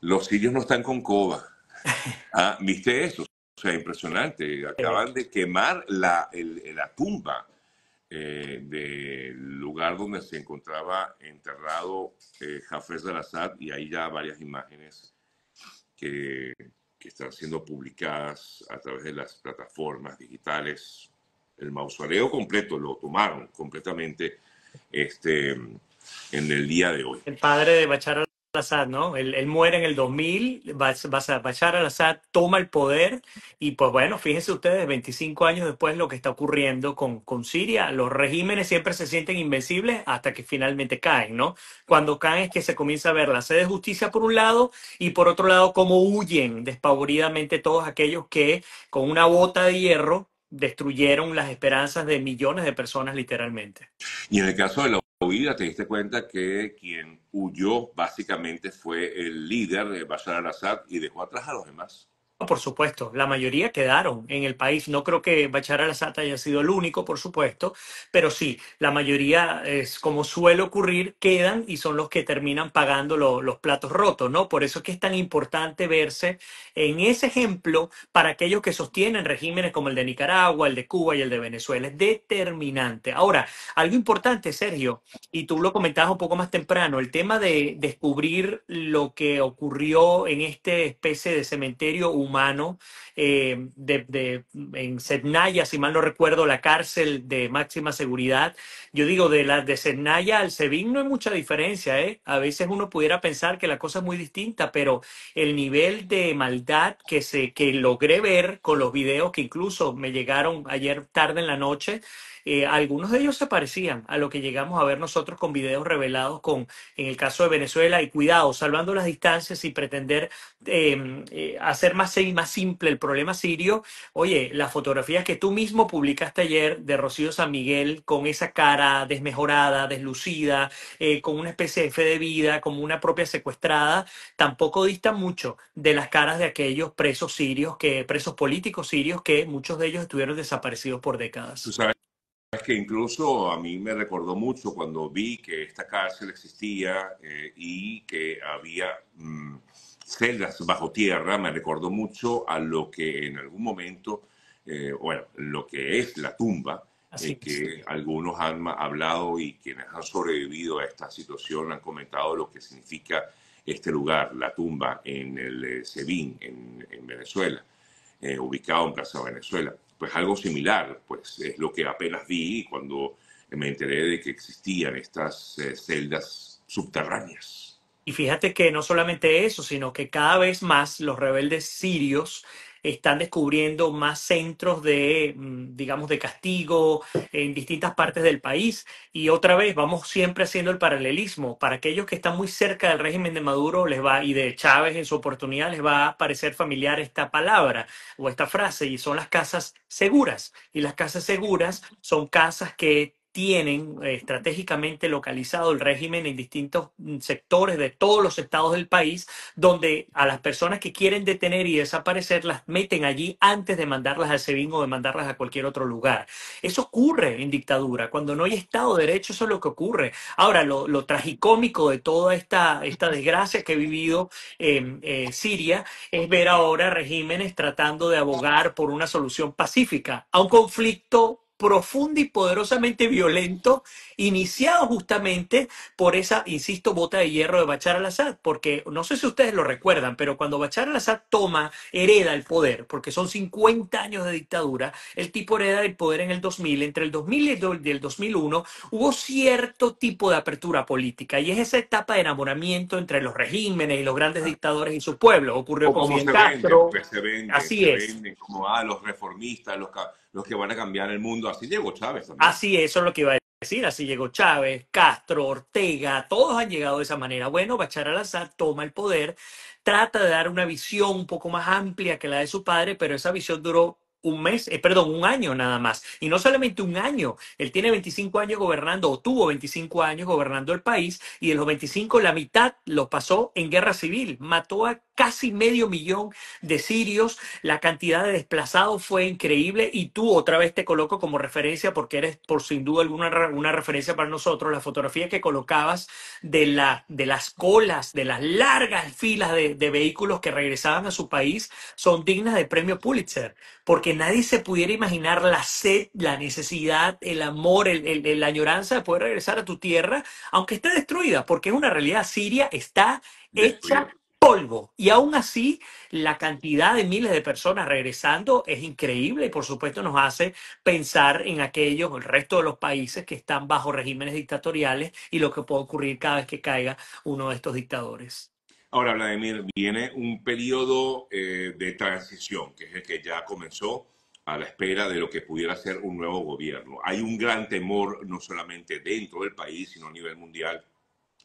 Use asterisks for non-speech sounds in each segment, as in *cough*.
los sirios no están con coba. *laughs* Ah, ¿Viste eso? O sea, impresionante. Acaban de quemar la, tumba eh, del lugar donde se encontraba enterrado eh, de al y ahí ya varias imágenes que, están siendo publicadas a través de las plataformas digitales. El mausoleo completo lo tomaron completamente este, en el día de hoy. El padre de Bachar al-Assad, ¿no? Él, muere en el 2000, Bashar al-Assad toma el poder y pues bueno, fíjense ustedes, 25 años después lo que está ocurriendo con, Siria, los regímenes siempre se sienten invencibles hasta que finalmente caen, ¿no? Cuando caen es que se comienza a ver la sede de justicia por un lado y por otro lado cómo huyen despavoridamente todos aquellos que con una bota de hierro destruyeron las esperanzas de millones de personas literalmente. Y en el caso de huida te diste cuenta que quien huyó básicamente fue el líder eh, Bashar al-Assad y dejó atrás a los demás por supuesto. La mayoría quedaron en el país. No creo que Bachar al-Assad haya sido el único, por supuesto, pero sí, la mayoría es como suele ocurrir, quedan y son los que terminan pagando los platos rotos, ¿no? Por eso es que es tan importante verse en ese ejemplo para aquellos que sostienen regímenes como el de Nicaragua, el de Cuba y el de Venezuela. Es determinante. Ahora, algo importante, Sergio, y tú lo comentabas un poco más temprano, el tema de descubrir lo que ocurrió en esta especie de cementerio humano. Eh, de, de, en Sednaya, si mal no recuerdo, la cárcel de máxima seguridad. Yo digo, de, la, de Sednaya al Sevín no hay mucha diferencia. ¿eh? A veces uno pudiera pensar que la cosa es muy distinta, pero el nivel de maldad que, se, que logré ver con los videos que incluso me llegaron ayer tarde en la noche, eh, algunos de ellos se parecían a lo que llegamos a ver nosotros con videos revelados con, en el caso de Venezuela, y cuidado, salvando las distancias y pretender em, eh, hacer más, más simple el problema sirio, oye, las fotografías que tú mismo publicaste ayer de Rocío San Miguel con esa cara desmejorada, deslucida, eh, con una especie de fe de vida, como una propia secuestrada, tampoco dista mucho de las caras de aquellos presos sirios, que, presos políticos sirios, que muchos de ellos estuvieron desaparecidos por décadas. Es que incluso a mí me recordó mucho cuando vi que esta cárcel existía eh, y que había mm, celdas bajo tierra, me recordó mucho a lo que en algún momento, eh, bueno, lo que es la tumba, en eh, que algunos han hablado y quienes han sobrevivido a esta situación han comentado lo que significa este lugar, la tumba en el Sebín, en, en Venezuela, ubicado en Plaza Venezuela pues algo similar, pues es lo que apenas vi cuando me enteré de que existían estas eh, celdas subterráneas. Y fíjate que no solamente eso, sino que cada vez más los rebeldes sirios están descubriendo más centros de, mm, digamos, de castigo en distintas partes del país. Y otra vez, vamos siempre haciendo el paralelismo. Para aquellos que están muy cerca del régimen de Maduro les va, y de Chávez en su oportunidad, les va a parecer familiar esta palabra o esta frase, y son las casas seguras. Y las casas seguras son casas que tienen eh, estratégicamente localizado el régimen en distintos mm, sectores de todos los estados del país, donde a las personas que quieren detener y desaparecer las meten allí antes de mandarlas al SEBIN o de mandarlas a cualquier otro lugar. Eso ocurre en dictadura. Cuando no hay Estado de Derecho, eso es lo que ocurre. Ahora, lo, lo tragicómico de toda esta, desgracia que ha vivido en em, eh, Siria es ver ahora regímenes tratando de abogar por una solución pacífica a un conflicto profundo y poderosamente violento, iniciado justamente por esa, insisto, bota de hierro de Bachar al-Assad, porque no sé si ustedes lo recuerdan, pero cuando Bachar al-Assad toma, hereda el poder, porque son 50 años de dictadura, el tipo hereda el poder en el 2000, entre el 2000 y el 2001 hubo cierto tipo de apertura política, y es esa etapa de enamoramiento entre los regímenes y los grandes dictadores y su pueblo, ocurrió con se Así como, a ah, los reformistas, los que van a cambiar el mundo, así llegó Chávez también. Así, eso es lo que iba a decir, así llegó Chávez, Castro, Ortega, todos han llegado de esa manera. Bueno, Bachar al-Assad toma el poder, trata de dar una visión un poco más amplia que la de su padre, pero esa visión duró un mes, eh, perdón, un año nada más. Y no solamente un año, él tiene 25 años gobernando o tuvo 25 años gobernando el país y de los 25 la mitad lo pasó en guerra civil. Mató a casi medio millón de sirios, la cantidad de desplazados fue increíble y tú otra vez te coloco como referencia porque eres por sin duda alguna una referencia para nosotros, la fotografía que colocabas de, la, de las colas, de las largas filas de, vehículos que regresaban a su país son dignas de premio Pulitzer, porque nadie se pudiera imaginar la sed, la necesidad, el amor, el, la añoranza de poder regresar a tu tierra, aunque esté destruida, porque es una realidad, Siria está hecha polvo. Y aún así, la cantidad de miles de personas regresando es increíble y por supuesto nos hace pensar en aquellos, el resto de los países que están bajo regímenes dictatoriales y lo que puede ocurrir cada vez que caiga uno de estos dictadores. Ahora, Vladimir, viene un periodo eh, de transición, que es el que ya comenzó a la espera de lo que pudiera ser un nuevo gobierno. Hay un gran temor, no solamente dentro del país, sino a nivel mundial,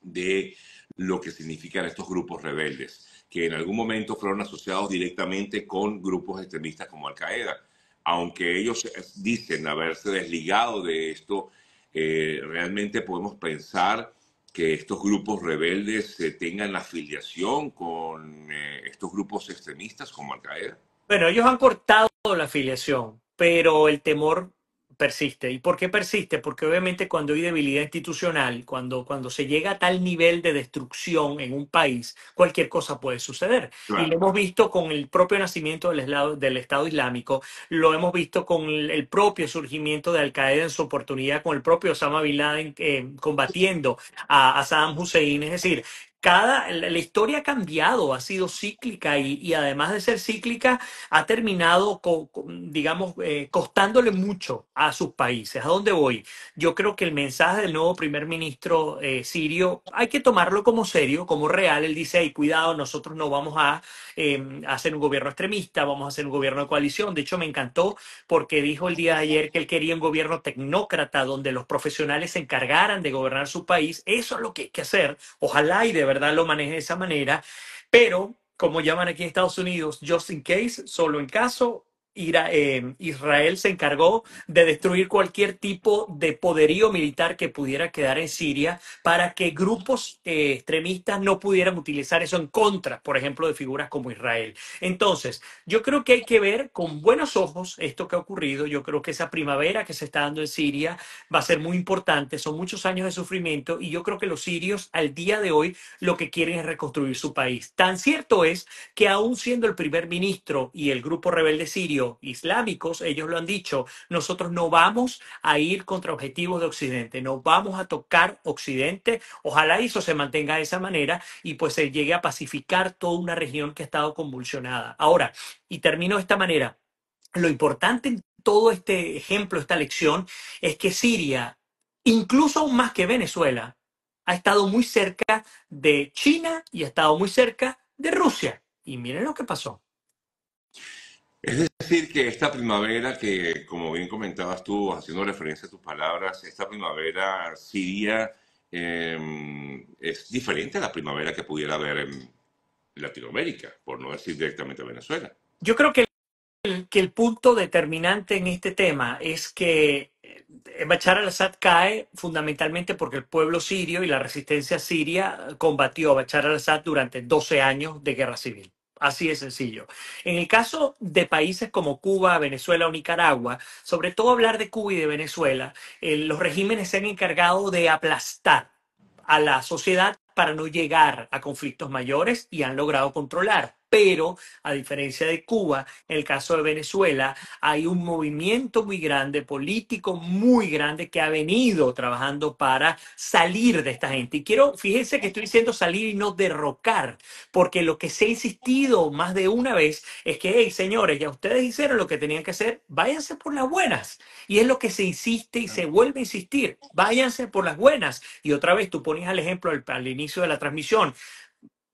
de lo que significan estos grupos rebeldes, que en algún momento fueron asociados directamente con grupos extremistas como Al-Qaeda. Aunque ellos dicen haberse desligado de esto, eh, realmente podemos pensar que estos grupos rebeldes se eh, tengan afiliación con eh, estos grupos extremistas como Al-Qaeda. Bueno, ellos han cortado la afiliación, pero el temor persiste. ¿Y por qué persiste? Porque obviamente cuando hay debilidad institucional, cuando, cuando se llega a tal nivel de destrucción en un país, cualquier cosa puede suceder. Y lo hemos visto con el propio nacimiento del, Estado, del Estado Islámico, lo hemos visto con el, propio surgimiento de Al-Qaeda en su oportunidad, con el propio Osama Bin Laden eh, combatiendo a Saddam Hussein. Es decir, cada, la, historia ha cambiado, ha sido cíclica y, y además de ser cíclica, ha terminado, digamos, eh, costándole mucho a sus países. ¿A dónde voy? Yo creo que el mensaje del nuevo primer ministro eh, sirio hay que tomarlo como serio, como real. Él dice, hey, cuidado, nosotros no vamos a em, hacer un gobierno extremista, vamos a hacer un gobierno de coalición. De hecho, me encantó porque dijo el día de ayer que él quería un gobierno tecnócrata donde los profesionales se encargaran de gobernar su país. Eso es lo que hay que hacer. Ojalá y de verdad lo maneje de esa manera, pero como llaman aquí en Estados Unidos, just in case, solo en caso, eh, Israel se encargó de destruir cualquier tipo de poderío militar que pudiera quedar en Siria para que grupos eh, extremistas no pudieran utilizar eso en contra, por ejemplo, de figuras como Israel. Entonces, yo creo que hay que ver con buenos ojos esto que ha ocurrido. Yo creo que esa primavera que se está dando en Siria va a ser muy importante. Son muchos años de sufrimiento y yo creo que los sirios al día de hoy lo que quieren es reconstruir su país. Tan cierto es que aún siendo el primer ministro y el grupo rebelde sirio, islámicos, ellos lo han dicho, nosotros no vamos a ir contra objetivos de Occidente, no vamos a tocar Occidente, ojalá eso se mantenga de esa manera y pues se llegue a pacificar toda una región que ha estado convulsionada. Ahora, y termino de esta manera, lo importante en todo este ejemplo, esta lección, es que Siria, incluso aún más que Venezuela, ha estado muy cerca de China y ha estado muy cerca de Rusia. Y miren lo que pasó. Es decir, que esta primavera, que como bien comentabas tú, haciendo referencia a tus palabras, esta primavera siria em, es diferente a la primavera que pudiera haber en Latinoamérica, por no decir directamente a Venezuela. Yo creo que que el punto determinante en este tema es que eh, Bachar al-Assad cae fundamentalmente porque el pueblo sirio y la resistencia siria combatió a Bachar al-Assad durante 12 años de guerra civil. Así de sencillo. En el caso de países como Cuba, Venezuela o Nicaragua, sobre todo hablar de Cuba y de Venezuela, eh, los regímenes se han encargado de aplastar a la sociedad para no llegar a conflictos mayores y han logrado controlar pero a diferencia de Cuba, en el caso de Venezuela, hay un movimiento muy grande, político muy grande, que ha venido trabajando para salir de esta gente. Y quiero, fíjense que estoy diciendo salir y no derrocar, porque lo que se ha insistido más de una vez es que, hey, señores, ya ustedes hicieron lo que tenían que hacer, váyanse por las buenas. Y es lo que se insiste y se vuelve a insistir, váyanse por las buenas. Y otra vez, tú pones al ejemplo al inicio de la transmisión,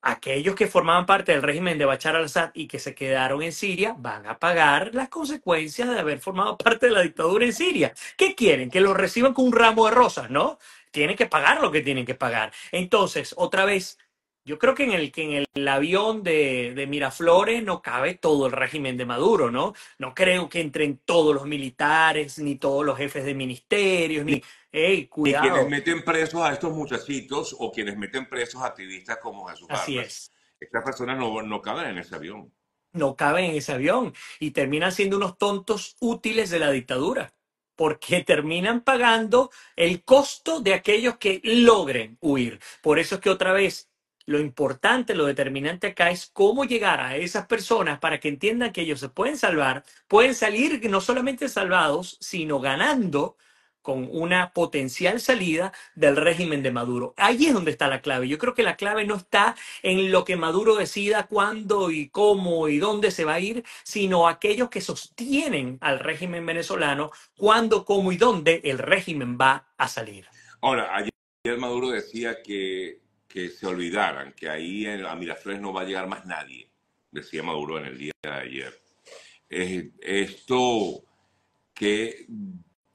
aquellos que formaban parte del régimen de Bachar al-Assad y que se quedaron en Siria van a pagar las consecuencias de haber formado parte de la dictadura en Siria. ¿Qué quieren? Que lo reciban con un ramo de rosas, ¿no? Tienen que pagar lo que tienen que pagar. Entonces, otra vez, yo creo que en el, que en el avión de Miraflores no cabe todo el régimen de Maduro, ¿no? No creo que entren todos los militares, ni todos los jefes de ministerios, ni... Ey, cuidado. Y quienes meten presos a estos muchachitos o quienes meten presos a activistas como Jesús Así es. Estas personas no, no caben en ese avión. No caben en ese avión y terminan siendo unos tontos útiles de la dictadura porque terminan pagando el costo de aquellos que logren huir. Por eso es que otra vez lo importante, lo determinante acá es cómo llegar a esas personas para que entiendan que ellos se pueden salvar, pueden salir no solamente salvados, sino ganando con una potencial salida del régimen de Maduro. Ahí es donde está la clave. Yo creo que la clave no está en lo que Maduro decida cuándo y cómo y dónde se va a ir, sino aquellos que sostienen al régimen venezolano cuándo, cómo y dónde el régimen va a salir. Ahora, ayer Maduro decía que, se olvidaran, que ahí en, a Miraflores no va a llegar más nadie, decía Maduro en el día de ayer. esto que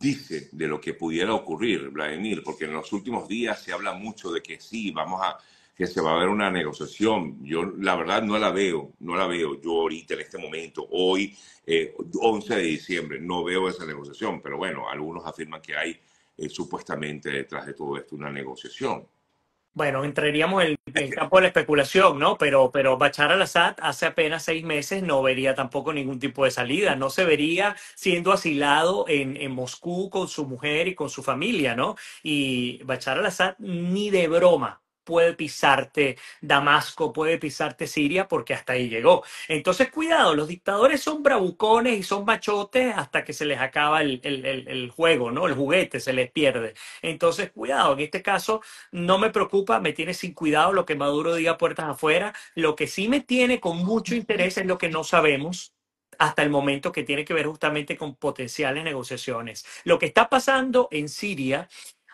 dice de lo que pudiera ocurrir, Vladimir, porque en los últimos días se habla mucho de que sí, vamos a, que se va a ver una negociación. Yo la verdad no la veo, no la veo yo ahorita en este momento, hoy, eh, 11 de diciembre, no veo esa negociación, pero bueno, algunos afirman que hay eh, supuestamente detrás de todo esto una negociación bueno, entraríamos en *laughs* el, campo de la especulación, ¿no? Pero, pero Bachar al-Assad hace apenas seis meses no vería tampoco ningún tipo de salida, no se vería siendo asilado en, en Moscú con su mujer y con su familia, ¿no? Y Bachar al-Assad ni de broma puede pisarte Damasco, puede pisarte Siria, porque hasta ahí llegó. Entonces, cuidado, los dictadores son bravucones y son machotes hasta que se les acaba el, juego, ¿no? El juguete se les pierde. Entonces, cuidado, en este caso no me preocupa, me tiene sin cuidado lo que Maduro diga puertas afuera. Lo que sí me tiene con mucho interés es lo que no sabemos hasta el momento que tiene que ver justamente con potenciales negociaciones. Lo que está pasando en Siria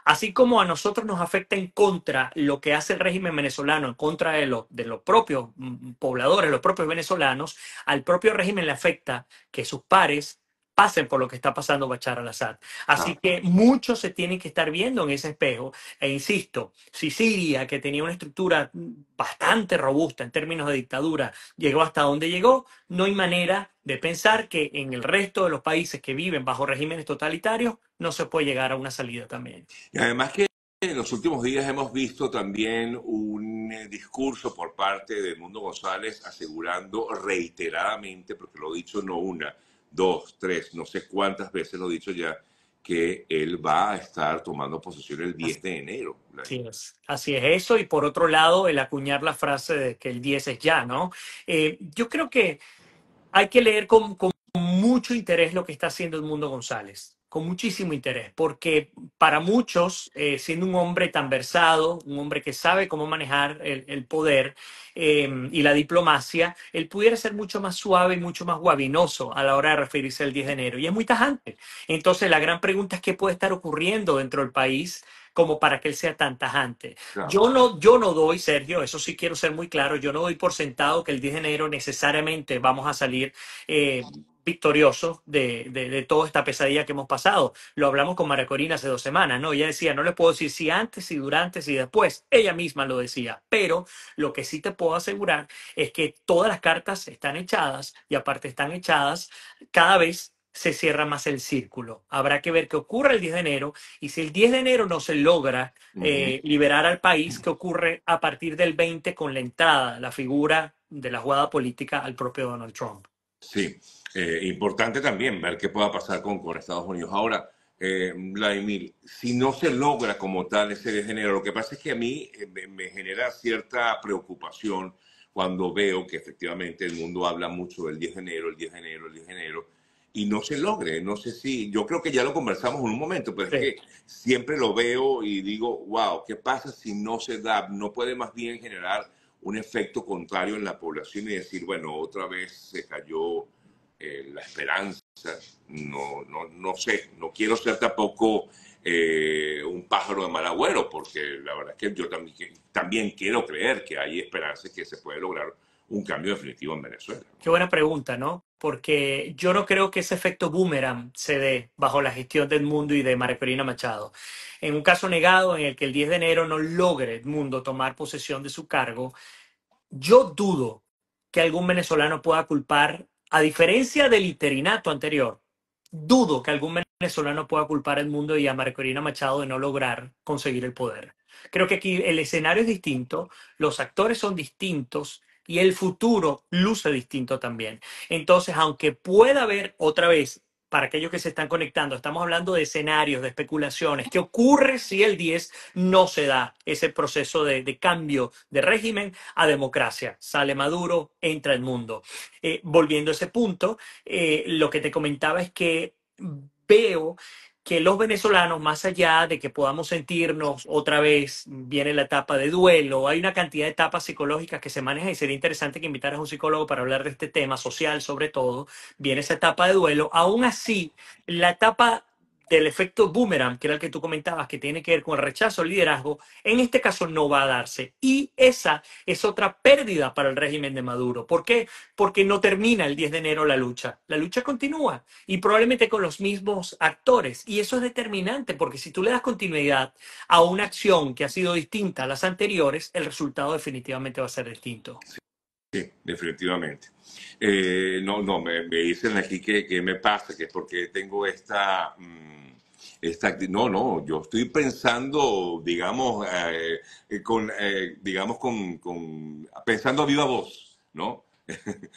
Así como a nosotros nos afecta en contra lo que hace el régimen venezolano, en contra de, lo, de los propios mm, pobladores, los propios venezolanos, al propio régimen le afecta que sus pares pasen por lo que está pasando Bachar al-Assad. Así que muchos se tienen que estar viendo en ese espejo. E insisto, si Siria, que tenía una estructura bastante robusta en términos de dictadura, llegó hasta donde llegó, no hay manera de pensar que en el resto de los países que viven bajo regímenes totalitarios no se puede llegar a una salida también. Y además que en los últimos días hemos visto también un eh, discurso por parte de Mundo González asegurando reiteradamente, porque lo he dicho no una, dos, tres, no sé cuántas veces lo he dicho ya, que él va a estar tomando posesión el 10 de enero. Así es, así es eso. Y por otro lado, el acuñar la frase de que el 10 es ya, ¿no? Eh, yo creo que hay que leer con mucho interés lo que está haciendo el mundo González con muchísimo interés, porque para muchos, eh, siendo un hombre tan versado, un hombre que sabe cómo manejar el, poder em, y la diplomacia, él pudiera ser mucho más suave y mucho más guabinoso a la hora de referirse al 10 de enero. Y es muy tajante. Entonces, la gran pregunta es qué puede estar ocurriendo dentro del país como para que él sea tan tajante. Yo, no, yo no doy, Sergio, eso sí quiero ser muy claro, yo no doy por sentado que el 10 de enero necesariamente vamos a salir eh, victorioso de, toda esta pesadilla que hemos pasado. Lo hablamos con María Corina hace dos semanas, ¿no? Ella decía, no le puedo decir si antes, si durante, si después. Ella misma lo decía. Pero lo que sí te puedo asegurar es que todas las cartas están echadas y aparte están echadas cada vez se cierra más el círculo. Habrá que ver qué ocurre el 10 de enero y si el 10 de enero no se logra eh, liberar al país, qué ocurre a partir del 20 con la entrada, la figura de la jugada política al propio Donald Trump. Sí, eh, importante también ver qué pueda pasar con, con Estados Unidos. Ahora, eh, Vladimir, si no se logra como tal ese enero, lo que pasa es que a mí eh, me, genera cierta preocupación cuando veo que efectivamente el mundo habla mucho del 10 de enero, el 10 de enero, el 10 de enero, y no se logre. No sé si, yo creo que ya lo conversamos en un momento, pero es que siempre lo veo y digo, wow, ¿qué pasa si no se da? No puede más bien generar un efecto contrario en la población y decir, bueno, otra vez se cayó la esperanza. No, no, no sé, no quiero ser tampoco eh, un pájaro de mal agüero, porque la verdad es que yo también, también quiero creer que hay esperanza esperanzas que se puede lograr un cambio definitivo en Venezuela. Qué buena pregunta, ¿no? Porque yo no creo que ese efecto boomerang se dé bajo la gestión de Edmundo y de María Perina Machado. En un caso negado en el que el 10 de enero no logre Edmundo tomar posesión de su cargo, yo dudo que algún venezolano pueda culpar a diferencia del iterinato anterior, dudo que algún venezolano pueda culpar al mundo y a Marco Irina Machado de no lograr conseguir el poder. Creo que aquí el escenario es distinto, los actores son distintos y el futuro luce distinto también. Entonces, aunque pueda haber otra vez para aquellos que se están conectando, estamos hablando de escenarios, de especulaciones. ¿Qué ocurre si el 10 no se da ese proceso de, cambio de régimen a democracia? Sale Maduro, entra el mundo. Eh, volviendo a ese punto, eh, lo que te comentaba es que veo que los venezolanos, más allá de que podamos sentirnos otra vez, viene la etapa de duelo, hay una cantidad de etapas psicológicas que se manejan y sería interesante que invitaras a un psicólogo para hablar de este tema social sobre todo, viene esa etapa de duelo, aún así, la etapa del efecto boomerang, que era el que tú comentabas, que tiene que ver con el rechazo al liderazgo, en este caso no va a darse. Y esa es otra pérdida para el régimen de Maduro. ¿Por qué? Porque no termina el 10 de enero la lucha. La lucha continúa y probablemente con los mismos actores. Y eso es determinante porque si tú le das continuidad a una acción que ha sido distinta a las anteriores, el resultado definitivamente va a ser distinto. Sí, definitivamente. Eh, no, no, me, dicen aquí que, me pasa, que es porque tengo esta... Mm, no, no, yo estoy pensando, digamos, eh, eh, con, digamos con, con, pensando a viva voz, ¿no?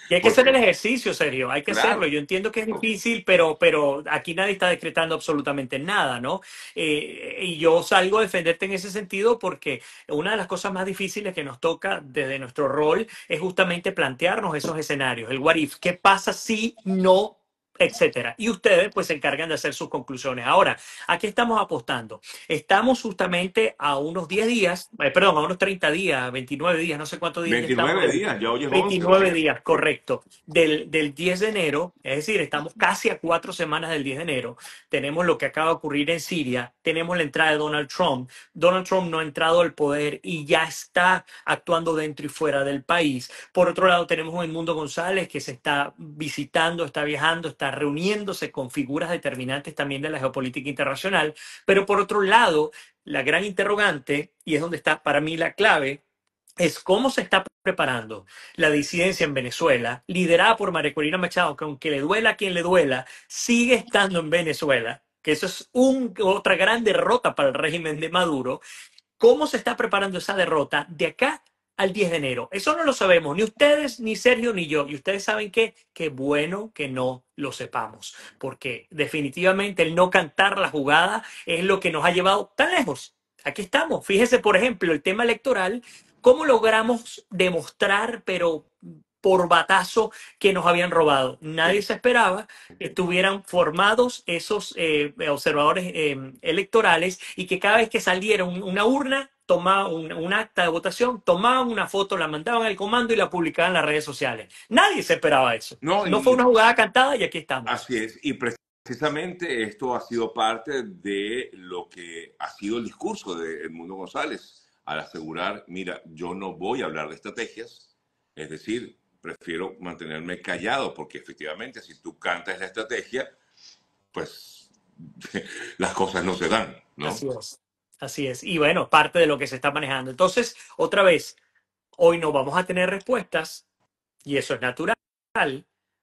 Y hay que hacer el ejercicio, Sergio, hay que hacerlo. Yo entiendo que es difícil, pero, pero aquí nadie está decretando absolutamente nada, ¿no? Eh, y yo salgo a defenderte en ese sentido porque una de las cosas más difíciles que nos toca desde nuestro rol es justamente plantearnos esos escenarios, el what if, ¿qué pasa si no etcétera. Y ustedes pues se encargan de hacer sus conclusiones. Ahora, ¿a qué estamos apostando? Estamos justamente a unos 10 días, eh, perdón, a unos 30 días, 29 días, no sé cuántos días. 29 días, ya oye 29 días, correcto. Del, del 10 de enero, es decir, estamos casi a cuatro semanas del 10 de enero. Tenemos lo que acaba de ocurrir en Siria, tenemos la entrada de Donald Trump. Donald Trump no ha entrado al poder y ya está actuando dentro y fuera del país. Por otro lado, tenemos a Edmundo González que se está visitando, está viajando, está reuniéndose con figuras determinantes también de la geopolítica internacional, pero por otro lado, la gran interrogante, y es donde está para mí la clave, es cómo se está preparando la disidencia en Venezuela, liderada por María Corina Machado, que aunque le duela a quien le duela, sigue estando en Venezuela, que eso es otra gran derrota para el régimen de Maduro. ¿Cómo se está preparando esa derrota de acá al 10 de enero. Eso no lo sabemos, ni ustedes, ni Sergio, ni yo. Y ustedes saben qué, qué bueno que no lo sepamos, porque definitivamente el no cantar la jugada es lo que nos ha llevado tan lejos. Aquí estamos. Fíjese, por ejemplo, el tema electoral, cómo logramos demostrar, pero por batazo que nos habían robado. Nadie se esperaba que estuvieran formados esos eh, observadores eh, electorales y que cada vez que saliera una urna tomaba un, acta de votación, tomaban una foto, la mandaban al comando y la publicaban en las redes sociales. Nadie se esperaba eso. No, fue una jugada cantada y aquí estamos. Así es, y precisamente esto ha sido parte de lo que ha sido el discurso de Edmundo González al asegurar, mira, yo no voy a hablar de estrategias, es decir, prefiero mantenerme callado porque efectivamente si tú cantas la estrategia, pues *laughs* las cosas no se dan, ¿no? Así es. Y bueno, parte de lo que se está manejando. Entonces, otra vez, hoy no vamos a tener respuestas y eso es natural.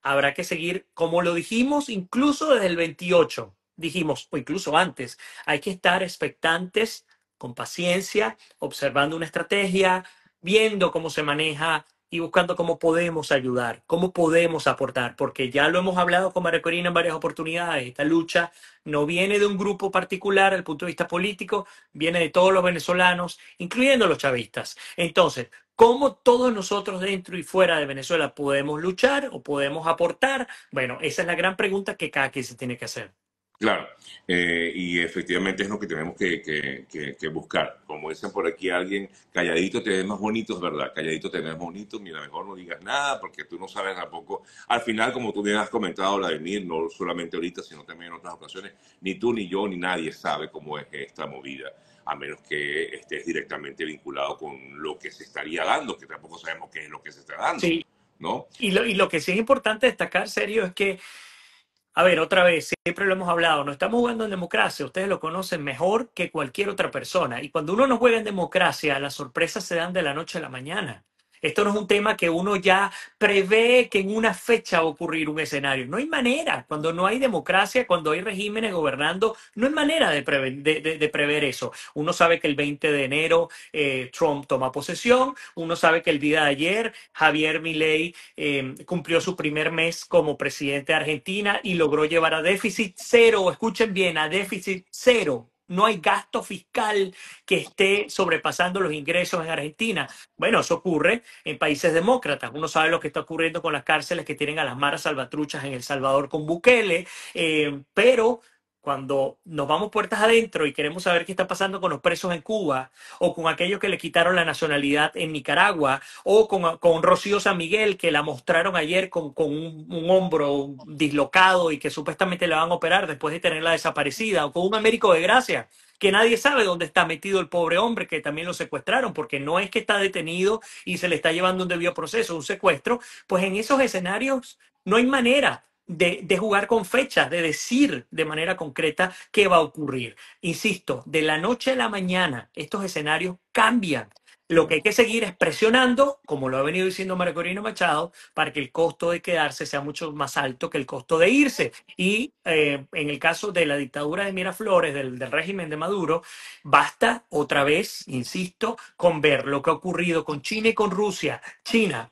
Habrá que seguir, como lo dijimos, incluso desde el 28, dijimos, o incluso antes, hay que estar expectantes, con paciencia, observando una estrategia, viendo cómo se maneja y buscando cómo podemos ayudar, cómo podemos aportar, porque ya lo hemos hablado con María Corina en varias oportunidades, esta lucha no viene de un grupo particular desde el punto de vista político, viene de todos los venezolanos, incluyendo los chavistas. Entonces, ¿cómo todos nosotros dentro y fuera de Venezuela podemos luchar o podemos aportar? Bueno, esa es la gran pregunta que cada quien se tiene que hacer. Claro, eh, y efectivamente es lo que tenemos que, buscar. Como dicen por aquí alguien, calladito te ves más bonito, es verdad, calladito te ves bonito, mira, mejor no digas nada porque tú no sabes tampoco. Al final, como tú bien has comentado, Vladimir, no solamente ahorita, sino también en otras ocasiones, ni tú, ni yo, ni nadie sabe cómo es esta movida, a menos que estés directamente vinculado con lo que se estaría dando, que tampoco sabemos qué es lo que se está dando. ¿no? y lo que sí es importante destacar, serio, es que a ver, otra vez, siempre lo hemos hablado, no estamos jugando en democracia, ustedes lo conocen mejor que cualquier otra persona. Y cuando uno no juega en democracia, las sorpresas se dan de la noche a la mañana. Esto no es un tema que uno ya prevé que en una fecha va a ocurrir un escenario. No hay manera. Cuando no hay democracia, cuando hay regímenes gobernando, no hay manera de, prever eso. Uno sabe que el 20 de enero eh, Trump toma posesión. Uno sabe que el día de ayer Javier Milei eh, cumplió su primer mes como presidente de Argentina y logró llevar a déficit cero. Escuchen bien, a déficit cero no hay gasto fiscal que esté sobrepasando los ingresos en Argentina. Bueno, eso ocurre en países demócratas. Uno sabe lo que está ocurriendo con las cárceles que tienen a las maras salvatruchas en El Salvador con Bukele, eh, pero cuando nos vamos puertas adentro y queremos saber qué está pasando con los presos en Cuba, o con aquellos que le quitaron la nacionalidad en Nicaragua, o con, con Rocío San Miguel, que la mostraron ayer con, un, hombro dislocado y que supuestamente la van a operar después de tenerla desaparecida, o con un Américo de Gracia, que nadie sabe dónde está metido el pobre hombre, que también lo secuestraron, porque no es que está detenido y se le está llevando un debido proceso, un secuestro, pues en esos escenarios no hay manera de, jugar con fechas, de decir de manera concreta qué va a ocurrir. Insisto, de la noche a la mañana estos escenarios cambian. Lo que hay que seguir es presionando, como lo ha venido diciendo Margarino Machado, para que el costo de quedarse sea mucho más alto que el costo de irse. Y eh, en el caso de la dictadura de Miraflores, del régimen de Maduro, basta otra vez, insisto, con ver lo que ha ocurrido con China y con Rusia. China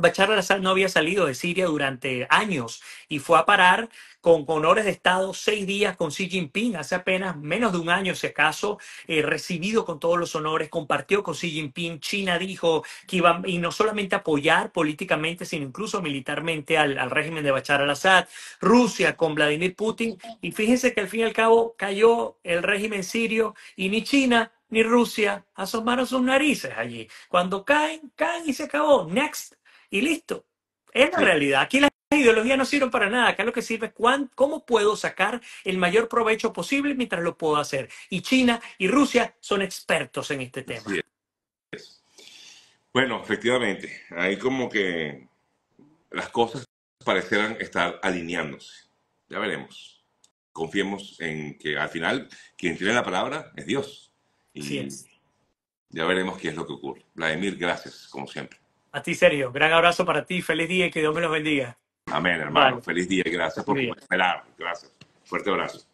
Bachar al-Assad no había salido de Siria durante años y fue a parar con honores de Estado seis días con Xi Jinping, hace apenas menos de un año, si acaso, eh, recibido con todos los honores, compartió con Xi Jinping. China dijo que iba y no solamente apoyar políticamente, sino incluso militarmente al, régimen de Bachar al-Assad. Rusia con Vladimir Putin. Y fíjense que al fin y al cabo cayó el régimen sirio y ni China ni Rusia asomaron sus narices allí. Cuando caen, caen y se acabó. Next. Y listo. Es la realidad. Aquí las ideologías no sirven para nada. Acá lo que sirve es cuán, cómo puedo sacar el mayor provecho posible mientras lo puedo hacer. Y China y Rusia son expertos en este tema. Bueno, efectivamente, ahí como que las cosas parecerán estar alineándose. Ya veremos. Confiemos en que al final quien tiene la palabra es Dios. Y ya veremos qué es lo que ocurre. Vladimir, gracias, como siempre. A ti, Sergio, gran abrazo para ti, feliz día y que Dios me los bendiga. Amén, hermano, feliz día y gracias por esperar. Gracias. Fuerte abrazo.